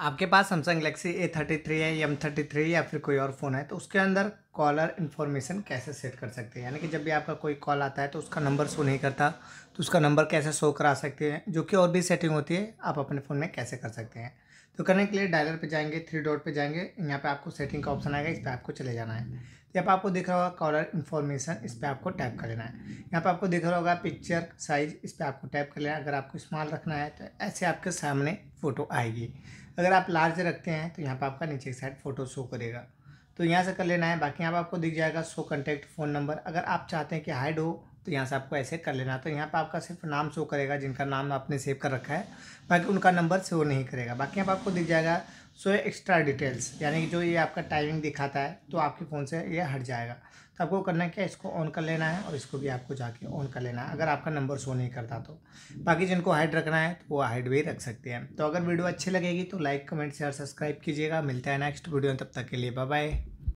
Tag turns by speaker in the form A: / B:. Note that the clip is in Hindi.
A: आपके पास Samsung Galaxy A thirty three है एम थर्टी थ्री या फिर कोई और फ़ोन है तो उसके अंदर कॉलर इन्फॉर्मेशन कैसे सेट कर सकते हैं यानी कि जब भी आपका कोई कॉल आता है तो उसका नंबर शो नहीं करता तो उसका नंबर कैसे शो करा सकते हैं जो कि और भी सेटिंग होती है आप अपने फ़ोन में कैसे कर सकते हैं तो करने के लिए डायलर पे जाएंगे थ्री डॉट पे जाएंगे यहाँ पे आपको सेटिंग का ऑप्शन आएगा इस पर आपको चले जाना है तो यहाँ पर आपको दिख रहा होगा कॉलर इन्फॉर्मेशन इस पर आपको टैप कर लेना है यहाँ पर आपको दिख रहा होगा पिक्चर साइज इस पर आपको टैप कर लेना है अगर आपको स्मॉल रखना है तो ऐसे आपके सामने फ़ोटो आएगी अगर आप लार्ज रखते हैं तो यहाँ पर आपका नीचे साइड फ़ोटो शो करेगा तो यहाँ से कर लेना है बाकी यहाँ पर आपको दिख जाएगा शो कॉन्टैक्ट फ़ोन नंबर अगर आप चाहते हैं कि हाइड हो तो यहाँ से आपको ऐसे कर लेना है तो यहाँ पर आपका सिर्फ नाम शो करेगा जिनका नाम आपने सेव कर रखा है बाकी उनका नंबर शो नहीं करेगा बाकी यहाँ पर आपको दिख जाएगा सो ये एक्स्ट्रा डिटेल्स यानी कि जो ये आपका टाइमिंग दिखाता है तो आपके फ़ोन से ये हट जाएगा तो आपको करना क्या इसको ऑन कर लेना है और इसको भी आपको जाके ऑन कर लेना है अगर आपका नंबर शो नहीं करता तो बाकी जिनको हाइड रखना है तो वो हाइड भी रख सकते हैं तो अगर वीडियो अच्छी लगेगी तो लाइक कमेंट शेयर सब्सक्राइब कीजिएगा मिलता है नेक्स्ट वीडियो तब तक के लिए बाय बाय